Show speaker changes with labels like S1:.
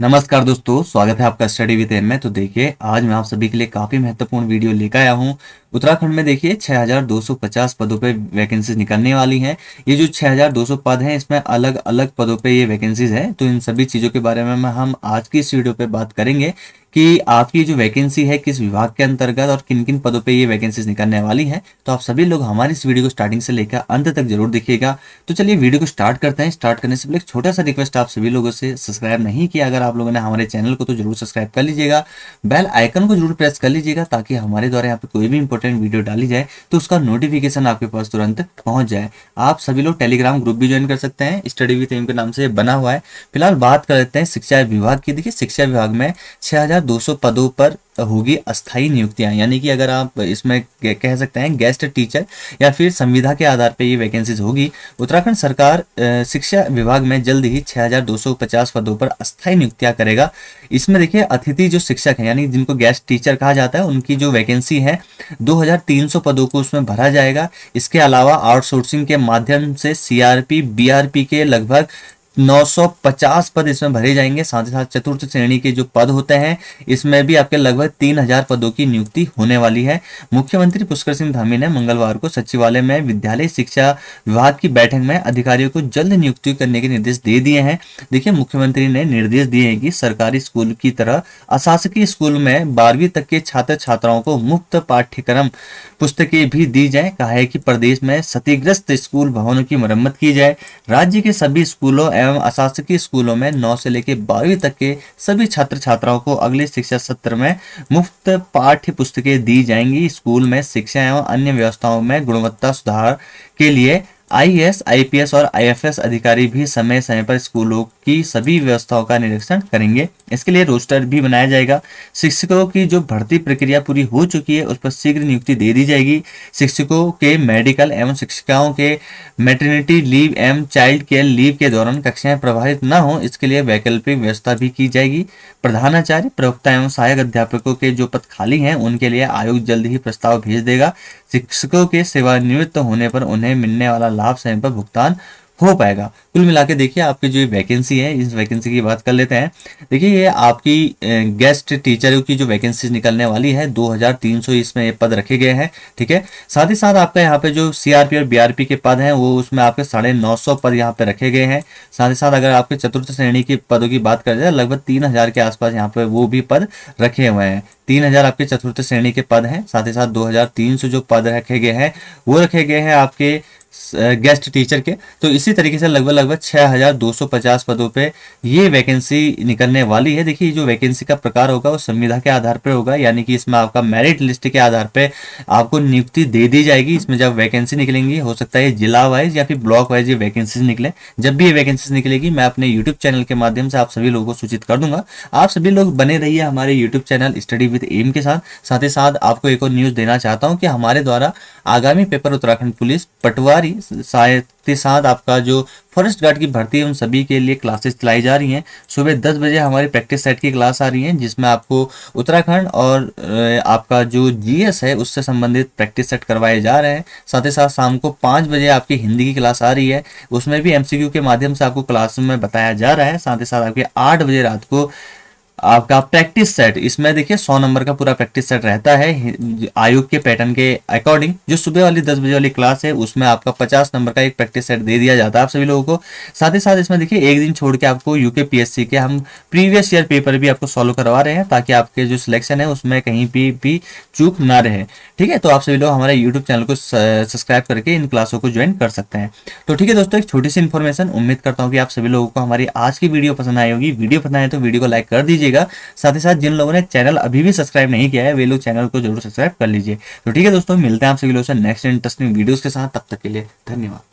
S1: नमस्कार दोस्तों स्वागत है आपका स्टडी विद एम में तो देखिए आज मैं आप सभी के लिए काफी महत्वपूर्ण वीडियो लेकर आया हूँ उत्तराखंड में देखिए 6,250 पदों पे वैकेंसीज निकलने वाली हैं ये जो 6,200 पद हैं इसमें अलग अलग पदों पे ये वैकेंसीज हैं तो इन सभी चीज़ों के बारे में हम आज की इस वीडियो पे बात करेंगे कि आपकी जो वैकेंसी है किस विभाग के अंतर्गत और किन किन पदों पे ये वैकेंसीज निकलने वाली हैं तो आप सभी लोग हमारी इस वीडियो को स्टार्टिंग से लेकर अंत तक जरूर देखिएगा तो चलिए वीडियो को स्टार्ट करते हैं स्टार्ट करने से पहले एक छोटा सा रिक्वेस्ट आप सभी लोगों से सब्सक्राइब नहीं किया अगर आप लोगों ने हमारे चैनल को तो जरूर सब्सक्राइब कर लीजिएगा बेल आइकन को जरूर प्रेस कर लीजिएगा ताकि हमारे द्वारा यहाँ पर कोई भी इंपॉर्टेंट वीडियो डाली जाए तो उसका नोटिफिकेशन आपके पास तुरंत पहुंच जाए आप सभी लोग टेलीग्राम ग्रुप भी ज्वाइन कर सकते हैं स्टडी विथ एम के नाम से बना हुआ है फिलहाल बात कर लेते हैं शिक्षा विभाग की देखिए शिक्षा विभाग में छह पदों पर होगी अस्थाई नियुक्तियां यानी कि अगर आप इसमें कह सकते हैं गेस्ट टीचर या फिर संविधा के आधार पर ये वैकेंसीज होगी उत्तराखंड सरकार शिक्षा विभाग में जल्द ही 6250 पदों पर अस्थाई नियुक्तियां करेगा इसमें देखिए अतिथि जो शिक्षक हैं यानी जिनको गेस्ट टीचर कहा जाता है उनकी जो वैकेंसी है दो पदों को उसमें भरा जाएगा इसके अलावा आउटसोर्सिंग के माध्यम से सी आर के लगभग 950 पद इसमें भरे जाएंगे साथ ही साथ चतुर्थ श्रेणी के जो पद होते हैं इसमें भी आपके लगभग 3000 पदों की नियुक्ति होने वाली है मुख्यमंत्री पुष्कर सिंह धामी ने मंगलवार को सचिवालय में विद्यालय शिक्षा विभाग की बैठक में अधिकारियों को जल्द नियुक्ति करने के निर्देश दे दिए हैं देखिए मुख्यमंत्री ने निर्देश दिए हैं कि सरकारी स्कूल की तरह अशासकीय स्कूल में बारहवीं तक के छात्र छात्राओं को मुफ्त पाठ्यक्रम पुस्तकें भी दी जाए कहा है कि प्रदेश में क्षतिग्रस्त स्कूल भवनों की मरम्मत की जाए राज्य के सभी स्कूलों एवं अशासकीय स्कूलों में नौ से लेकर बारहवीं तक के सभी छात्र छात्राओं को अगले शिक्षा सत्र में मुफ्त पाठ्य पुस्तकें दी जाएंगी स्कूल में शिक्षा एवं अन्य व्यवस्थाओं में गुणवत्ता सुधार के लिए आईएएस, आईपीएस और आईएफएस अधिकारी भी समय समय पर स्कूलों की सभी व्यवस्थाओं का निरीक्षण करेंगे इसके लिए रोस्टर भी बनाया जाएगा शिक्षकों की जो भर्ती प्रक्रिया पूरी हो चुकी है उस पर शीघ्र नियुक्ति दे दी जाएगी शिक्षकों के मेडिकल एवं शिक्षिकाओं के मेटर्निटी लीव एवं चाइल्ड केयर लीव के दौरान कक्षाएं प्रभावित न हो इसके लिए वैकल्पिक व्यवस्था भी की जाएगी प्रधानाचार्य प्रवक्ता एवं सहायक अध्यापकों के जो पद खाली हैं उनके लिए आयोग जल्द ही प्रस्ताव भेज देगा शिक्षकों के सेवानिवृत्त होने पर उन्हें मिलने वाला लाभ समय पर भुगतान हो पाएगा कुल मिला देखिए आपकी जो वैकेंसी है इस वैकेंसी की बात कर लेते हैं देखिए ये आपकी गेस्ट टीचर की जो वैकेंसी निकलने वाली है 2300 इसमें ये पद रखे गए हैं ठीक है साथ ही साथ आपका यहाँ पे जो सीआरपी और बीआरपी के पद हैं वो उसमें आपके साढ़े नौ सौ पद यहाँ पे रखे गए हैं साथ ही साथ अगर आपके चतुर्थ श्रेणी के पदों की बात कर जाए लगभग तीन के आसपास यहाँ पे वो भी पद रखे हुए हैं तीन आपके चतुर्थ श्रेणी के पद हैं साथ ही साथ दो जो पद रखे गए हैं वो रखे गए हैं आपके गेस्ट टीचर के तो इसी तरीके से लगभग लगभग 6,250 पदों पे ये वैकेंसी निकलने वाली है देखिए जो वैकेंसी का प्रकार होगा वो संविधा के आधार पर होगा यानी कि इसमें आपका मेरिट लिस्ट के आधार पर आपको नियुक्ति दे दी जाएगी इसमें जब वैकेंसी निकलेंगी हो सकता है जिला वाइज या फिर ब्लॉक वाइज ये वैकेंसी निकले जब भी ये वैकेंसीज निकलेगी मैं अपने यूट्यूब चैनल के माध्यम से आप सभी लोगों को सूचित कर दूंगा आप सभी लोग बने रहिए हमारे YouTube channel study with M K साथ साथ ही साथ आपको एक और न्यूज देना चाहता हूँ कि हमारे द्वारा आगामी पेपर उत्तराखंड पुलिस पटवार जारी शायद के साथ आपका जो फॉरेस्ट गार्ड की भर्ती है उन सभी के लिए क्लासेस चलाई जा रही हैं सुबह दस बजे हमारी प्रैक्टिस सेट की क्लास आ रही है जिसमें आपको उत्तराखंड और आपका जो जीएस है उससे संबंधित प्रैक्टिस सेट करवाए जा रहे हैं साथ ही साथ शाम को पाँच बजे आपकी हिंदी की क्लास आ रही है उसमें भी एम के माध्यम से आपको क्लास में बताया जा रहा है साथ ही साथ आपके आठ बजे रात को आपका प्रैक्टिस सेट इसमें देखिए सौ नंबर का पूरा प्रैक्टिस सेट रहता है आयोग के पैटर्न के अकॉर्डिंग जो सुबह वाली दस बजे वाली क्लास है उसमें आपका पचास नंबर का एक प्रैक्टिस सेट दे दिया जाता है आप सभी लोगों को साथ ही साथ इसमें देखिए एक दिन छोड़ के आपको यूके पीएससी के हम प्रीवियस ईयर पेपर भी आपको सॉल्व करवा रहे हैं ताकि आपके जो सिलेक्शन है उसमें कहीं भी भी चूक ना रहे ठीक है तो आप सभी लोग हमारे यूट्यूब चैनल को सब्सक्राइब करके इन क्लासों को ज्वाइन कर सकते हैं तो ठीक है दोस्तों एक छोटी सी इन्फॉर्मेशन उम्मीद करता हूँ कि आप सभी लोगों को हमारी आज की वीडियो पसंद आएगी वीडियो पसंद आए तो वीडियो को लाइक कर दीजिए कीजिएगा साथ ही साथ जिन लोगों ने चैनल अभी भी सब्सक्राइब नहीं किया है वे लोग चैनल को जरूर सब्सक्राइब कर लीजिए तो ठीक है दोस्तों मिलते हैं आप सभी लोगों से नेक्स्ट इंटरेस्टिंग वीडियोज के साथ तब तक के लिए धन्यवाद